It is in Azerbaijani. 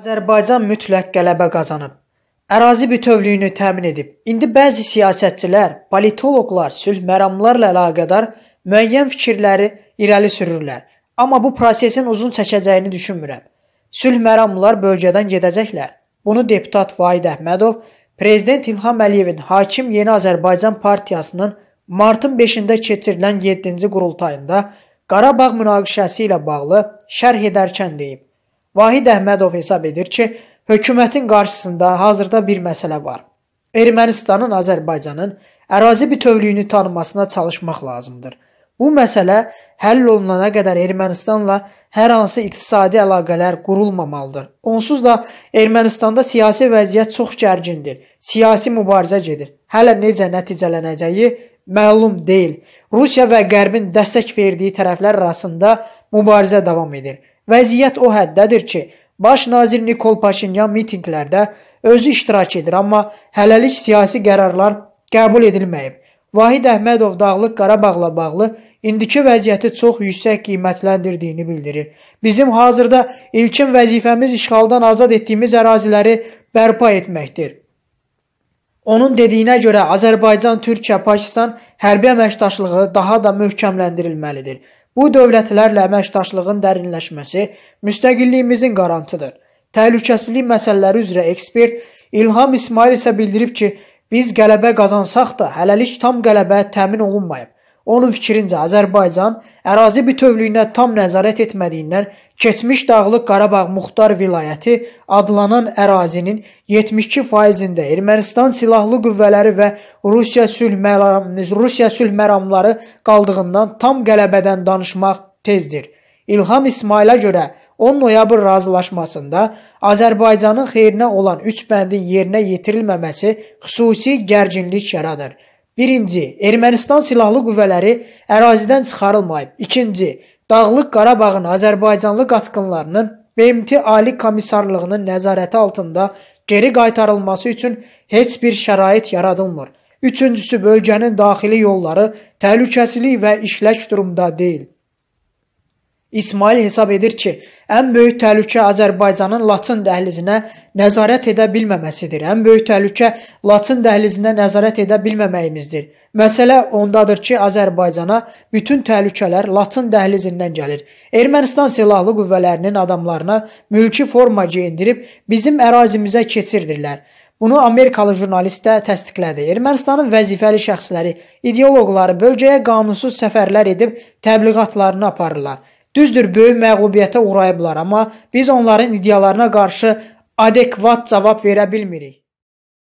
Azərbaycan mütləq qələbə qazanıb. Ərazi bütövlüyünü təmin edib. İndi bəzi siyasətçilər, politoloqlar sülh məramlarla əlaqədar müəyyən fikirləri irəli sürürlər. Amma bu prosesin uzun çəkəcəyini düşünmürəm. Sülh məramlar bölgədən gedəcəklər. Bunu deputat Vahid Əhmədov, prezident İlham Əliyevin Hakim Yeni Azərbaycan partiyasının martın 5-də keçirilən 7-ci qurultayında Qarabağ münaqişəsi ilə bağlı şərh edərkən deyib. Vahid Əhmədov hesab edir ki, hökumətin qarşısında hazırda bir məsələ var. Ermənistanın Azərbaycanın ərazi bütövlüyünü tanımasına çalışmaq lazımdır. Bu məsələ həll olunana qədər Ermənistanla hər hansı iqtisadi əlaqələr qurulmamalıdır. Onsuz da Ermənistanda siyasi vəziyyət çox gərgindir. Siyasi mübarizə gedir. Hələ necə nəticələnəcəyi məlum deyil. Rusiya və Qərbin dəstək verdiyi tərəflər arasında mübarizə davam edir. Vəziyyət o həddədir ki, baş nazir Nikol Paşinyan mitinqlərdə özü iştirak edir, amma hələlik siyasi qərarlar qəbul edilməyib. Vahid Əhmədov Dağlıq Qarabağla bağlı indiki vəziyyəti çox yüksək qiymətləndirdiyini bildirir. Bizim hazırda ilkin vəzifəmiz işğaldan azad etdiyimiz əraziləri bərpa etməkdir. Onun dediyinə görə Azərbaycan, Türkiyə, Pakistan hərbi əməkdaşlığı daha da möhkəmləndirilməlidir. Bu dövlətlərlə əməkdaşlığın dərinləşməsi müstəqilliyimizin qarantıdır. Təhlükəsizlik məsələləri üzrə ekspert İlham İsmail isə bildirib ki, biz qələbə qazansaq da hələlik tam qələbə təmin olunmayıb. Onun fikrincə Azərbaycan ərazi bütövlüyünə tam nəzarət etmədiyindən keçmiş Dağlıq Qarabağ Muxtar Vilayəti adlanan ərazinin 72%-də Ermənistan silahlı qüvvələri və Rusiya sülh məram Rusiya sülh məramları qaldığından tam qələbədən danışmaq tezdir. İlham İsmayıla görə 10 noyabr razılaşmasında Azərbaycanın xeyrinə olan 3 bəndin yerinə yetirilməməsi xüsusi gərginlik yaradır. Birinci, Ermənistan silahlı qüvvələri ərazidən çıxarılmayıb. İkinci, Dağlıq Qarabağın Azərbaycanlı qaçqınlarının BMT Ali Komissarlığının nəzarəti altında geri qaytarılması üçün heç bir şərait yaradılmır. Üçüncüsü, bölgənin daxili yolları təhlükəsizlik və işlək durumda deyil. İsmail hesab edir ki, ən böyük təhlükə Azərbaycanın Laçın dəhlizinə nəzarət edə bilməməsidir. Ən böyük təhlükə Laçın dəhlizinə nəzarət edə bilməməyimizdir. Məsələ ondadır ki, Azərbaycana bütün təhlükələr Laçın dəhlizindən gəlir. Ermənistan silahlı qüvvələrinin adamlarına mülki forma geyindirib bizim ərazimizə keçirdirlər. Bunu Amerikalı jurnalist də təsdiqlədi. Ermənistanın vəzifəli şəxsləri, ideoloqları bölgəyə qanunsuz səfərlər edib təbliğatlarını aparırlar. Düzdür, böyük məğlubiyyətə uğrayıblar, amma biz onların iddialarına qarşı adekvat cavab verə bilmirik.